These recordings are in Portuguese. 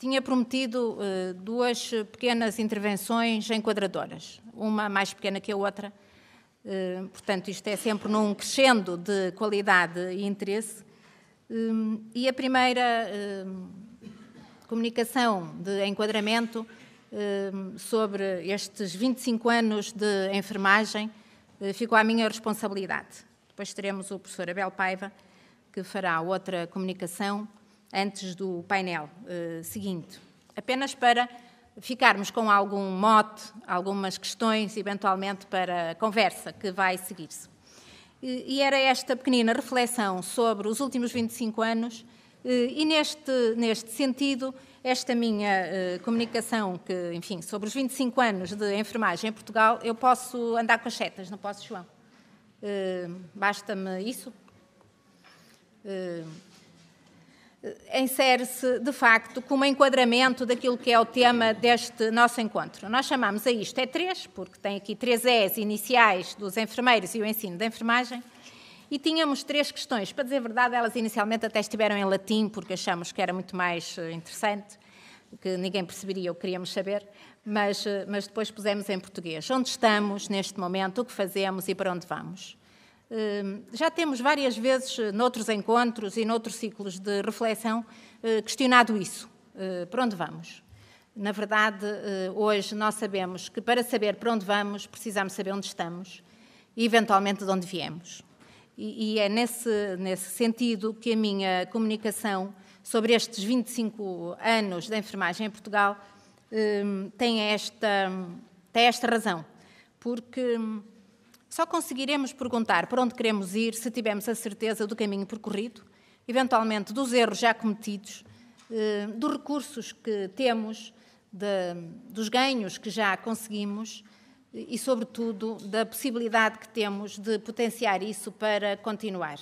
Tinha prometido uh, duas pequenas intervenções enquadradoras, uma mais pequena que a outra. Uh, portanto, isto é sempre num crescendo de qualidade e interesse. Eh, e a primeira comunicação de enquadramento sobre estes 25 anos de enfermagem ficou à minha responsabilidade. Depois teremos o professor Abel Paiva, que fará outra comunicação antes do painel uh, seguinte, apenas para ficarmos com algum mote, algumas questões, eventualmente, para a conversa que vai seguir-se. E, e era esta pequenina reflexão sobre os últimos 25 anos, eh, e neste, neste sentido, esta minha uh, comunicação, que, enfim, sobre os 25 anos de enfermagem em Portugal, eu posso andar com as setas, não posso, João? Uh, Basta-me isso? Uh, insere-se, de facto, como enquadramento daquilo que é o tema deste nosso encontro. Nós chamamos a isto E3, é porque tem aqui três E's iniciais dos enfermeiros e o ensino da enfermagem, e tínhamos três questões. Para dizer a verdade, elas inicialmente até estiveram em latim, porque achamos que era muito mais eh, interessante, que ninguém perceberia o que queríamos saber, mas, eh, mas depois pusemos em português. Onde estamos neste momento, o que fazemos e para onde vamos? Hum, já temos várias vezes, eh, noutros encontros e noutros ciclos de reflexão, eh, questionado isso. Eh, para onde vamos? Na verdade, hoje nós sabemos que para saber para onde vamos, precisamos saber onde estamos e, eventualmente, de onde viemos. E é nesse, nesse sentido que a minha comunicação sobre estes 25 anos da enfermagem em Portugal hum, tem esta, hum, tem esta razão. Porque só conseguiremos perguntar para onde queremos ir se tivermos a certeza do caminho percorrido, eventualmente dos erros já cometidos, eh, dos recursos que temos, de, dos ganhos que já conseguimos e, sobretudo, da possibilidade que temos de potenciar isso para continuar.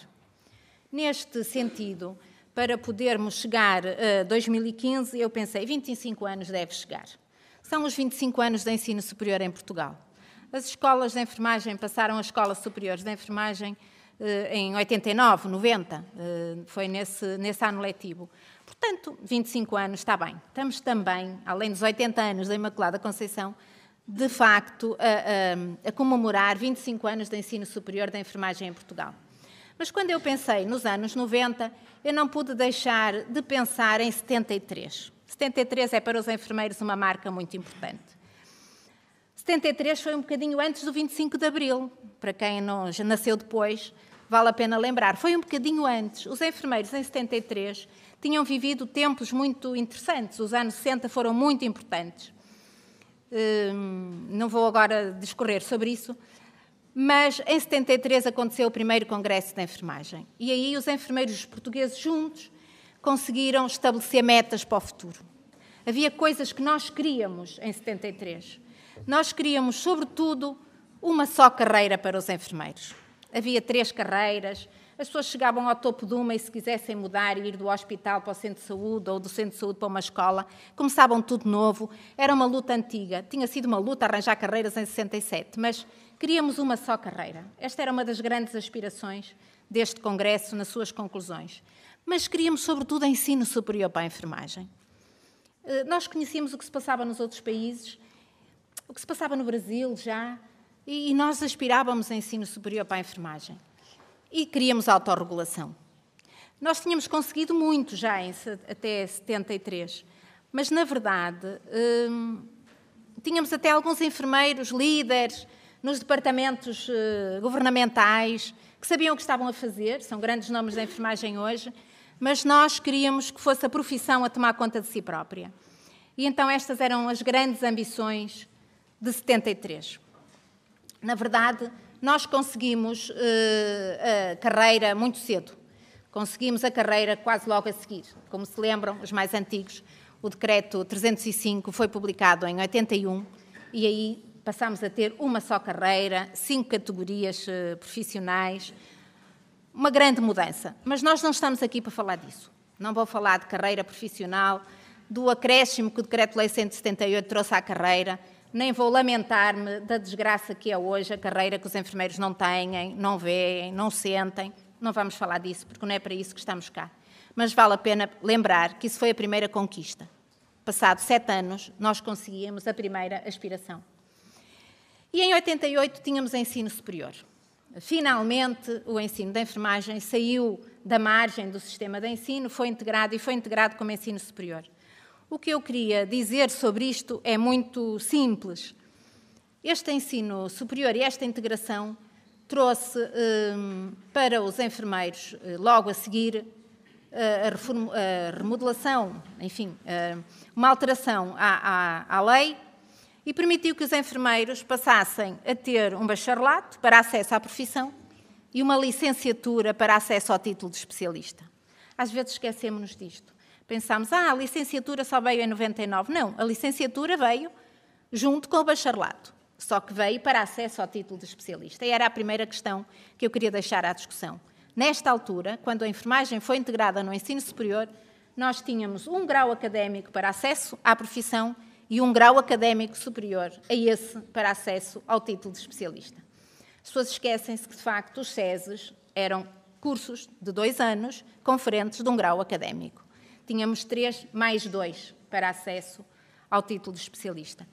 Neste sentido, para podermos chegar a 2015, eu pensei 25 anos deve chegar. São os 25 anos de ensino superior em Portugal. As escolas de enfermagem passaram a Escola superiores de Enfermagem eh, em 89, 90, eh, foi nesse, nesse ano letivo. Portanto, 25 anos está bem. Estamos também, além dos 80 anos da Imaculada Conceição, de facto, a, a, a comemorar 25 anos de ensino superior da enfermagem em Portugal. Mas quando eu pensei nos anos 90, eu não pude deixar de pensar em 73. 73 é para os enfermeiros uma marca muito importante. 73 foi um bocadinho antes do 25 de Abril. Para quem não, já nasceu depois, vale a pena lembrar. Foi um bocadinho antes. Os enfermeiros, em 73, tinham vivido tempos muito interessantes. Os anos 60 foram muito importantes. Hum, não vou agora discorrer sobre isso. Mas em 73 aconteceu o primeiro Congresso da Enfermagem. E aí os enfermeiros portugueses juntos conseguiram estabelecer metas para o futuro. Havia coisas que nós queríamos em 73. Nós queríamos, sobretudo, uma só carreira para os enfermeiros. Havia três carreiras, as pessoas chegavam ao topo de uma e, se quisessem mudar e ir do hospital para o centro de saúde ou do centro de saúde para uma escola, começavam tudo novo. Era uma luta antiga. Tinha sido uma luta arranjar carreiras em 67, mas queríamos uma só carreira. Esta era uma das grandes aspirações deste Congresso nas suas conclusões. Mas queríamos, sobretudo, ensino superior para a enfermagem. Eh, nós conhecíamos o que se passava nos outros países o que se passava no Brasil já, e nós aspirávamos a ensino superior para a enfermagem. E queríamos autorregulação. Nós tínhamos conseguido muito já em, até 73, mas na verdade hum, tínhamos até alguns enfermeiros, líderes nos departamentos eh, governamentais que sabiam o que estavam a fazer, são grandes nomes da enfermagem hoje, mas nós queríamos que fosse a profissão a tomar conta de si própria. E então estas eram as grandes ambições de 73. Na verdade, nós conseguimos eh, a carreira muito cedo. Conseguimos a carreira quase logo a seguir. Como se lembram, os mais antigos, o decreto 305 foi publicado em 81 e aí passámos a ter uma só carreira, cinco categorias eh, profissionais, uma grande mudança. Mas nós não estamos aqui para falar disso. Não vou falar de carreira profissional, do acréscimo que o Decreto-Lei 178 trouxe à carreira, nem vou lamentar-me da desgraça que é hoje a carreira que os enfermeiros não têm, não veem, não sentem. Não vamos falar disso, porque não é para isso que estamos cá. Mas vale a pena lembrar que isso foi a primeira conquista. Passado sete anos, nós conseguíamos a primeira aspiração. E em 88 tínhamos ensino superior. Finalmente, o ensino da enfermagem saiu da margem do sistema de ensino, foi integrado e foi integrado como ensino superior. O que eu queria dizer sobre isto é muito simples. Este ensino superior e esta integração trouxe hum, para os enfermeiros, eh, logo a seguir, eh, a, a, remodelação, enfim, eh, uma alteração à, à, à, lei e permitiu que os enfermeiros passassem a ter um bacharelato para acesso à profissão e uma licenciatura para acesso ao título de especialista. Às vezes esquecemos-nos disto. Pensámos ah, a licenciatura só veio em 99. Não, a licenciatura veio junto com o bacharelato, só que veio para acesso ao título de especialista. E era a primeira questão que eu queria deixar à discussão. Nesta altura, quando a enfermagem foi integrada no ensino superior, nós tínhamos um grau académico para acesso à profissão e um grau académico superior a esse para acesso ao título de especialista. As pessoas esquecem-se que, de facto, os SESES eram cursos de dois anos, conferentes de um grau académico tínhamos três mais dois para acesso ao título de especialista.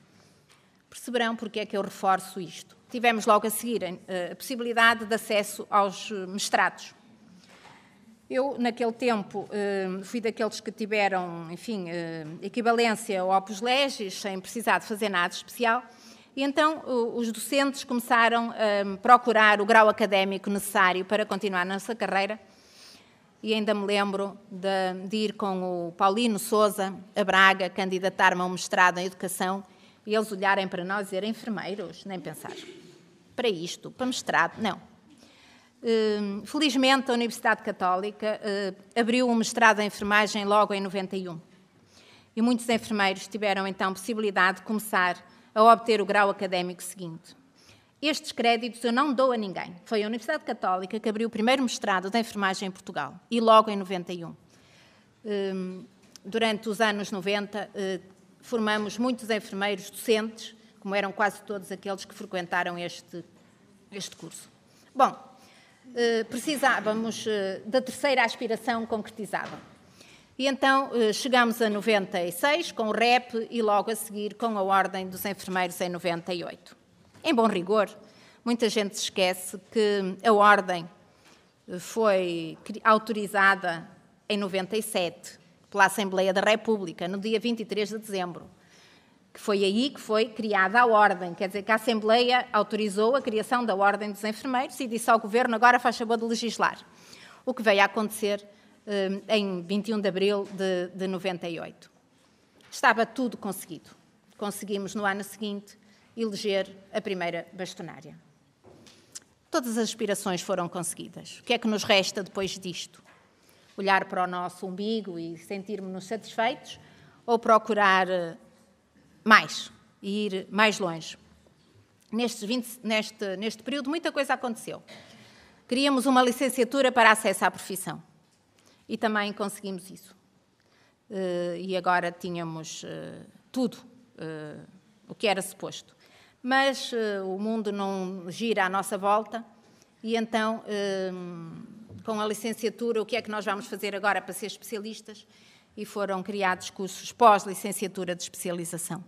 Perceberão porque é que eu reforço isto. Tivemos logo a seguir eh, a possibilidade de acesso aos eh, mestrados. Eu, naquele tempo, eh, fui daqueles que tiveram, enfim, equivalência ao Opus Legis, sem precisar de fazer nada especial, e então os docentes começaram a procurar o grau académico necessário para continuar a nossa carreira, e ainda me lembro de, de ir com o Paulino Souza a Braga candidatar-me a um mestrado em Educação e eles olharem para nós e dizerem: enfermeiros, nem pensar. Para isto, para mestrado, não. Hum, felizmente, a Universidade Católica eh, abriu um mestrado em enfermagem logo em 91. E muitos enfermeiros tiveram então possibilidade de começar a obter o grau académico seguinte. Estes créditos eu não dou a ninguém. Foi a Universidade Católica que abriu o primeiro mestrado de enfermagem em Portugal, e logo em 91. Hum, durante os anos 90, eh, formamos muitos enfermeiros docentes, como eram quase todos aqueles que frequentaram este, este curso. Bom, eh, precisávamos eh, da terceira aspiração concretizada. E então chegámos a 96 com o REP e logo a seguir com a Ordem dos Enfermeiros em 98 em bom rigor. Muita gente se esquece que a ordem foi autorizada em 97 pela Assembleia da República, no dia 23 de dezembro, que foi aí que foi criada a ordem, quer dizer que a Assembleia autorizou a criação da Ordem dos Enfermeiros e disse ao Governo, agora faz favor de legislar, o que veio a acontecer eh, em 21 de abril de, de 98. Estava tudo conseguido. Conseguimos, no ano seguinte, eleger a primeira bastonária. Todas as aspirações foram conseguidas. O que é que nos resta depois disto? Olhar para o nosso umbigo e sentirmos-nos satisfeitos ou procurar eh, mais e ir mais longe? Neste, 20, neste, neste período, muita coisa aconteceu. Queríamos uma licenciatura para acesso à profissão e também conseguimos isso. Eh, e agora tínhamos eh, tudo o que era suposto mas eh, o mundo não gira à nossa volta e então, ehm, com a licenciatura, o que é que nós vamos fazer agora para ser especialistas? E foram criados cursos pós-licenciatura de especialização.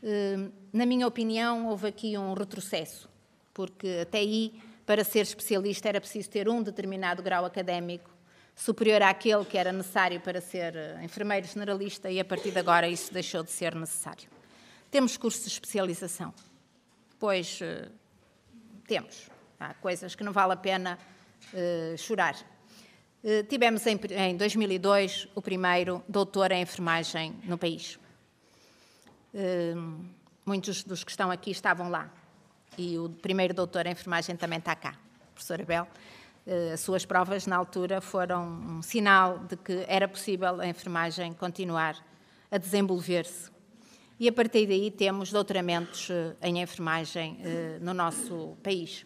Ehm, na minha opinião, houve aqui um retrocesso, porque até aí, para ser especialista, era preciso ter um determinado grau académico superior àquele que era necessário para ser eh, enfermeiro generalista, e a partir de agora isso deixou de ser necessário. Temos cursos de especialização. Pois eh, temos. Há coisas que não vale a pena eh, chorar. Eh, tivemos em, 2002 o primeiro doutor em enfermagem no país. muitos dos que estão aqui estavam lá. E o primeiro doutor em enfermagem também está cá, professor Abel. As suas provas na altura foram um sinal de que era possível a enfermagem continuar a desenvolver-se e a partir daí temos doutoramentos eh, em enfermagem eh, no nosso país.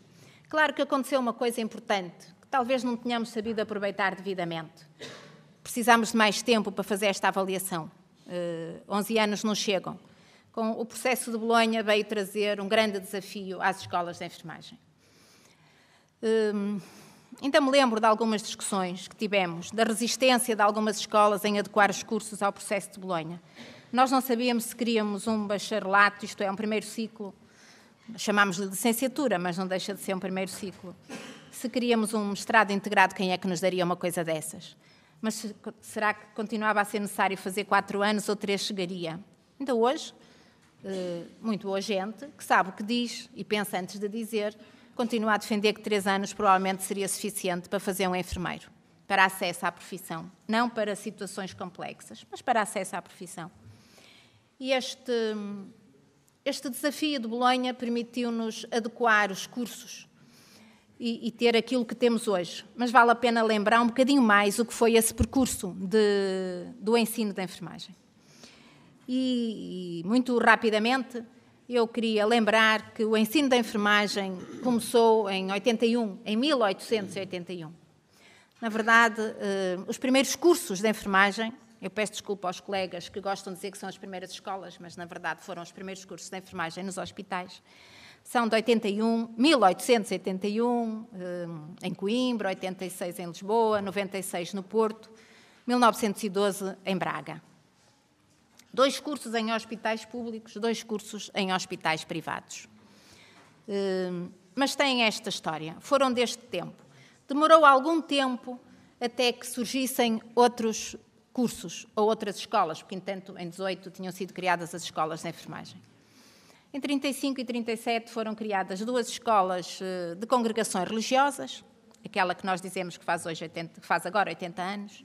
Claro que aconteceu uma coisa importante, que talvez não tenhamos sabido aproveitar devidamente. Precisamos de mais tempo para fazer esta avaliação. 11 eh, anos não chegam. Com o processo de Bolonha veio trazer um grande desafio às escolas de enfermagem. Então me lembro de algumas discussões que tivemos, da resistência de algumas escolas em adequar os cursos ao processo de Bolonha. Nós não sabíamos se queríamos um bacharelato, isto é, um primeiro ciclo. Chamámos-lhe licenciatura, mas não deixa de ser um primeiro ciclo. Se queríamos um mestrado integrado, quem é que nos daria uma coisa dessas? Mas será que continuava a ser necessário fazer quatro anos ou três chegaria? Ainda hoje, eh, muito boa gente, que sabe o que diz e pensa antes de dizer, continua a defender que três anos provavelmente seria suficiente para fazer um enfermeiro, para acesso à profissão. Não para situações complexas, mas para acesso à profissão. E este, este desafio de Bolonha permitiu-nos adequar os cursos e, e, ter aquilo que temos hoje. Mas vale a pena lembrar um bocadinho mais o que foi esse percurso de, do ensino da enfermagem. E, e, muito rapidamente, eu queria lembrar que o ensino da enfermagem começou em 81, em 1881. Na verdade, eh, os primeiros cursos de enfermagem eu peço desculpa aos colegas que gostam de dizer que são as primeiras escolas, mas na verdade foram os primeiros cursos de enfermagem nos hospitais. São de 81, 1881 eh, em Coimbra, 86 em Lisboa, 96 no Porto, 1912 em Braga. Dois cursos em hospitais públicos, dois cursos em hospitais privados. Eh, mas têm esta história, foram deste tempo. Demorou algum tempo até que surgissem outros cursos a outras escolas, porque, entanto, em 18 tinham sido criadas as escolas de enfermagem. Em 35 e 37 foram criadas duas escolas eh, de congregações religiosas, aquela que nós dizemos que faz, hoje 80, faz agora 80 anos,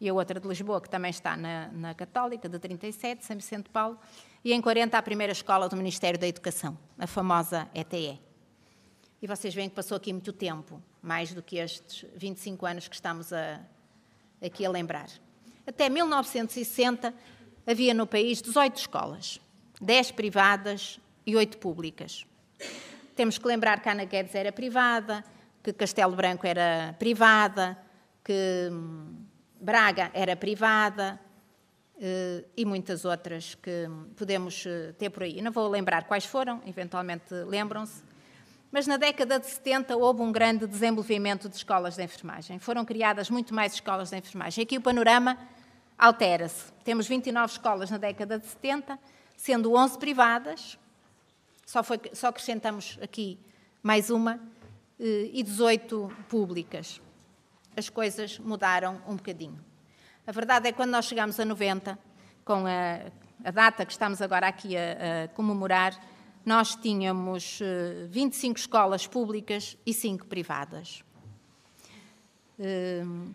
e a outra de Lisboa, que também está na, na Católica, de 37, São Vicente de Paulo, e em 40 a primeira escola do Ministério da Educação, a famosa ETE. E vocês veem que passou aqui muito tempo, mais do que estes 25 anos que estamos a, aqui a lembrar. Até 1960 havia no país 18 escolas, 10 privadas e 8 públicas. Temos que lembrar que Ana Guedes era privada, que Castelo Branco era privada, que hum, Braga era privada eh, e muitas outras que hum, podemos eh, ter por aí. Não vou lembrar quais foram, eventualmente lembram-se. Mas na década de 70 houve um grande desenvolvimento de escolas de enfermagem. Foram criadas muito mais escolas de enfermagem. Aqui o panorama altera-se. Temos 29 escolas na década de 70, sendo 11 privadas, só, foi, só acrescentamos aqui mais uma, eh, e 18 públicas. As coisas mudaram um bocadinho. A verdade é que quando nós chegamos a 90, com a, a data que estamos agora aqui a, a comemorar, nós tínhamos 25 eh, escolas públicas e 5 privadas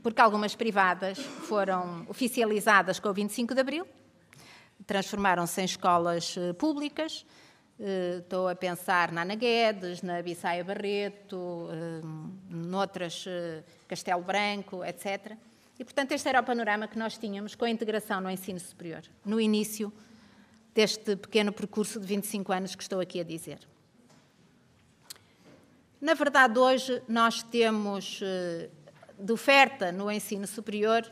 porque algumas privadas foram oficializadas com o 25 de Abril, transformaram-se em escolas eh, públicas. Eh, estou a pensar na Ana Guedes, na Bissaia Barreto, noutras, eh, Castelo Branco, etc. E, portanto, este era o panorama que nós tínhamos com a integração no ensino superior, no início deste pequeno percurso de 25 anos que estou aqui a dizer. Na verdade, hoje nós temos de oferta no ensino superior,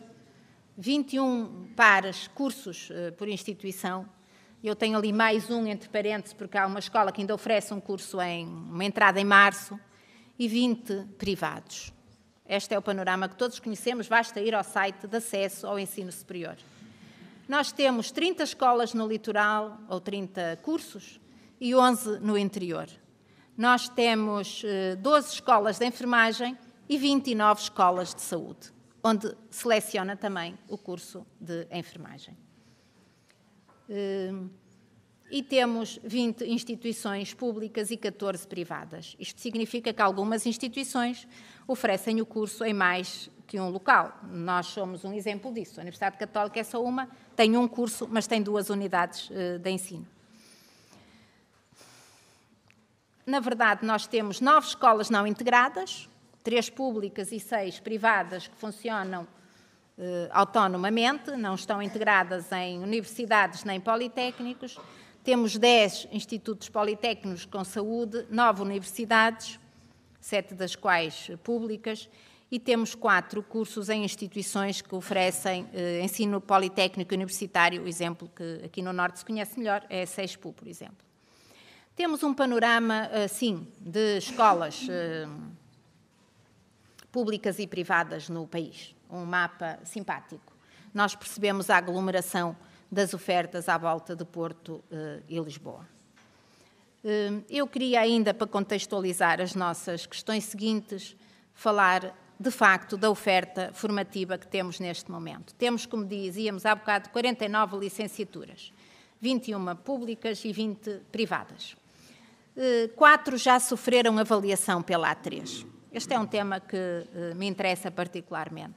21 pares cursos eh, por instituição. Eu tenho ali mais um entre parênteses, porque há uma escola que ainda oferece um curso em uma entrada em março, e 20 privados. Este é o panorama que todos conhecemos, basta ir ao site de acesso ao ensino superior. Nós temos 30 escolas no litoral, ou 30 cursos, e 11 no interior. Nós temos 12 eh, escolas de enfermagem e 29 escolas de saúde, onde seleciona também o curso de enfermagem. Hum, e temos 20 instituições públicas e 14 privadas. Isto significa que algumas instituições oferecem o curso em mais que um local. Nós somos um exemplo disso. A Universidade Católica é só uma, tem um curso, mas tem duas unidades eh, de ensino. Na verdade, nós temos nove escolas não integradas, três públicas e seis privadas que funcionam eh, autonomamente, não estão integradas em universidades nem politécnicos. Temos dez institutos politécnicos com saúde, nove universidades, sete das quais públicas, e temos quatro cursos em instituições que oferecem eh, ensino politécnico universitário, o exemplo que aqui no Norte se conhece melhor é a CESPU, por exemplo. Temos um panorama, assim, de escolas. Eh, públicas e privadas no país. Um mapa simpático. Nós percebemos a aglomeração das ofertas à volta de Porto eh, e Lisboa. Eh, eu queria ainda, para contextualizar as nossas questões seguintes, falar de facto da oferta formativa que temos neste momento. Temos, como dizíamos há bocado, 49 licenciaturas, 21 públicas e 20 privadas. Eh, quatro já sofreram avaliação pela A3. Este é um tema que eh, me interessa particularmente.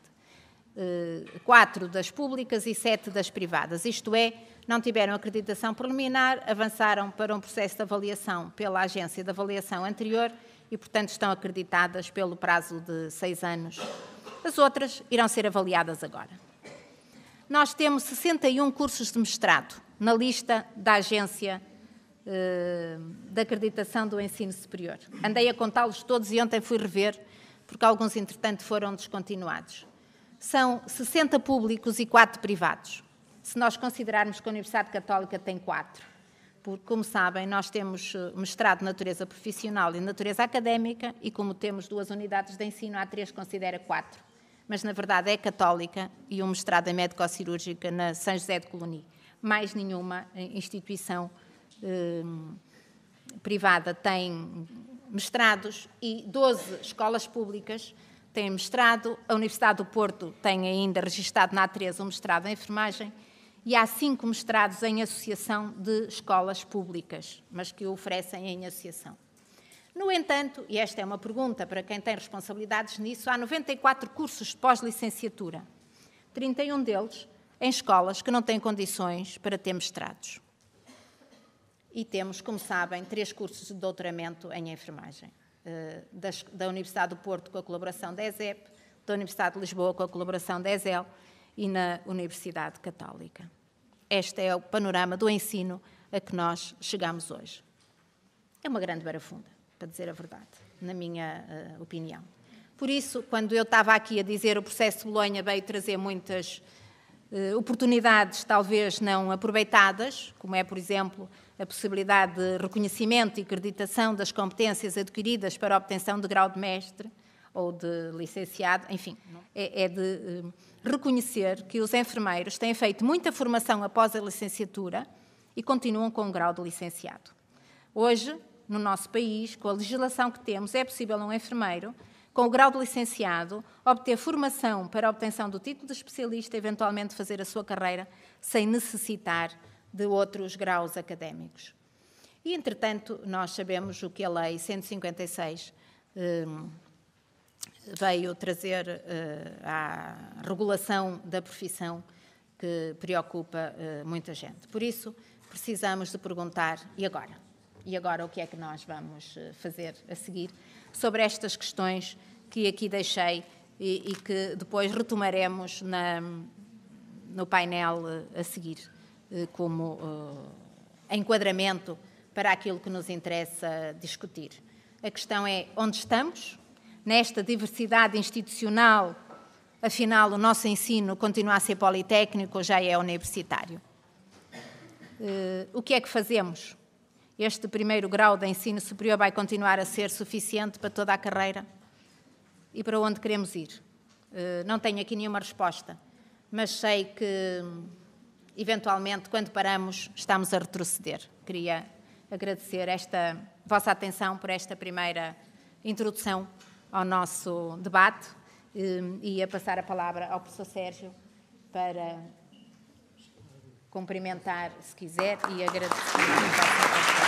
Eh, quatro das públicas e sete das privadas, isto é, não tiveram acreditação preliminar, avançaram para um processo de avaliação pela agência de avaliação anterior e, portanto, estão acreditadas pelo prazo de seis anos. As outras irão ser avaliadas agora. Nós temos 61 cursos de mestrado na lista da agência eh, da acreditação do ensino superior. Andei a contá-los todos e ontem fui rever, porque alguns, entretanto, foram descontinuados. São 60 públicos e 4 privados. Se nós considerarmos que a Universidade Católica tem 4, porque, como sabem, nós temos eh, mestrado de natureza profissional e natureza académica, e como temos duas unidades de ensino, há três considera 4, mas na verdade é católica e um mestrado em médico-cirúrgica na São José de Coloni. Mais nenhuma eh, instituição uh, Hum, privada tem mestrados e 12 escolas públicas têm mestrado. A Universidade do Porto tem ainda registrado na A3 um mestrado em enfermagem e há cinco mestrados em associação de escolas públicas, mas que o oferecem em associação. No entanto, e esta é uma pergunta para quem tem responsabilidades nisso, há 94 cursos pós-licenciatura, 31 deles em escolas que não têm condições para ter mestrados e temos, como sabem, três cursos de doutoramento em enfermagem. Eh, da Universidade do Porto com a colaboração da ESEP, da Universidade de Lisboa com a colaboração da ESEL e na Universidade Católica. Este é o panorama do ensino a que nós chegamos hoje. É uma grande barafunda, para dizer a verdade, na minha uh, opinião. Por isso, quando eu estava aqui a dizer o processo de Bolonha veio trazer muitas uh, oportunidades, talvez não aproveitadas, como é, por exemplo, a possibilidade de reconhecimento e acreditação das competências adquiridas para a obtenção de grau de mestre ou de licenciado, enfim, é, é de eh, reconhecer que os enfermeiros têm feito muita formação após a licenciatura e continuam com o grau de licenciado. Hoje, no nosso país, com a legislação que temos, é possível a um enfermeiro, com o grau de licenciado, obter formação para a obtenção do título de especialista e eventualmente fazer a sua carreira sem necessitar de outros graus académicos. E, entretanto, nós sabemos o que a Lei 156 hum, veio trazer eh, à regulação da profissão que preocupa eh, muita gente. Por isso, precisamos de perguntar, e agora? E agora o que é que nós vamos eh, fazer a seguir sobre estas questões que aqui deixei e, e que depois retomaremos na, no painel a seguir. Eh, como uh, enquadramento para aquilo que nos interessa discutir. A questão é onde estamos, nesta diversidade institucional, afinal, o nosso ensino continua a ser politécnico, já é universitário. Uh, o que é que fazemos? Este primeiro grau de ensino superior vai continuar a ser suficiente para toda a carreira? E para onde queremos ir? Uh, não tenho aqui nenhuma resposta, mas sei que eventualmente, quando paramos, estamos a retroceder. Queria agradecer esta vossa atenção por esta primeira introdução ao nosso debate eh, e a passar a palavra ao professor Sérgio para cumprimentar, se quiser, e agradecer.